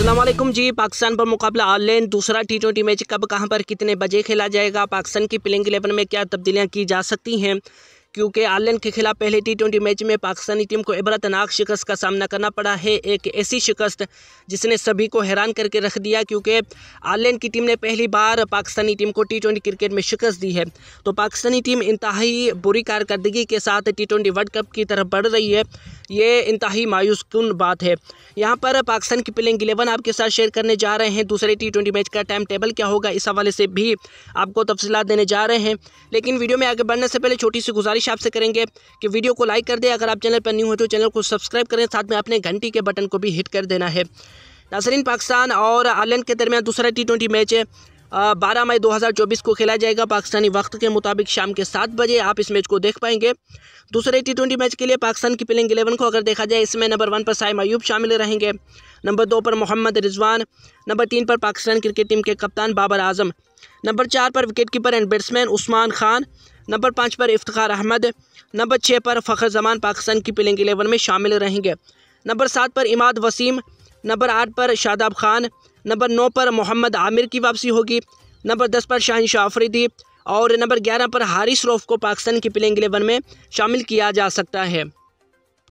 असलम जी पाकिस्तान पर मुकाबला ऑनलाइन दूसरा टी ट्वेंटी मैच कब कहां पर कितने बजे खेला जाएगा पाकिस्तान की प्लेइंग एलेवन में क्या तब्दीलियां की जा सकती हैं क्योंकि आयरलैंड के खिलाफ पहले टी मैच में पाकिस्तानी टीम को इबरतनाक शिकस्त का सामना करना पड़ा है एक ऐसी शिकस्त जिसने सभी को हैरान करके रख दिया क्योंकि आयरलैंड की टीम ने पहली बार पाकिस्तानी टीम को टी क्रिकेट में शिकस्त दी है तो पाकिस्तानी टीम इंतहाई बुरी कारकर्दगी के साथ टी वर्ल्ड कप की तरफ बढ़ रही है ये इंतहाई मायूस कन बात है यहाँ पर पाकिस्तान की प्लेइंग एलेवन आपके साथ शेयर करने जा रहे हैं दूसरे टी ट्वेंटी मैच का टाइम टेबल क्या होगा इस हवाले से भी आपको तफसीत देने जा रहे हैं लेकिन वीडियो में आगे बढ़ने से पहले छोटी सी गुजारिश गुजारिश आपसे करेंगे कि वीडियो को लाइक कर दें अगर आप चैनल पर न्यू हो तो चैनल को सब्सक्राइब करें साथ में अपने घंटी के बटन को भी हिट कर देना है नासरीन पाकिस्तान और आयरलैंड के दरमियान दूसरा टी ट्वेंटी मैच है बारह मई 2024 को खेला जाएगा पाकिस्तानी वक्त के मुताबिक शाम के सात बजे आप इस मैच को देख पाएंगे दूसरे टी ट्वेंटी मैच के लिए पाकिस्तान की प्लेइंग एलेवन को अगर देखा जाए इसमें नंबर वन पर साइम अयूब शामिल रहेंगे नंबर दो पर मोहम्मद रिजवान नंबर तीन पर पाकिस्तान क्रिकेट टीम के कप्तान बाबर आजम नंबर चार पर wicket keeper and batsman Usman Khan number पाँच पर इफ्तार अहमद नंबर छः पर फ़खर जमान पाकिस्तान की प्लेंग एलेवन में शामिल रहेंगे नंबर सात पर इमाद वसीम नंबर आठ पर शादाब खान नंबर नौ पर मोहम्मद आमिर की वापसी होगी नंबर दस पर शाहिन शाह आफरीदी और नंबर ग्यारह पर हारिस रोफ को पाकिस्तान की प्लेंग एलेवन में शामिल किया जा सकता है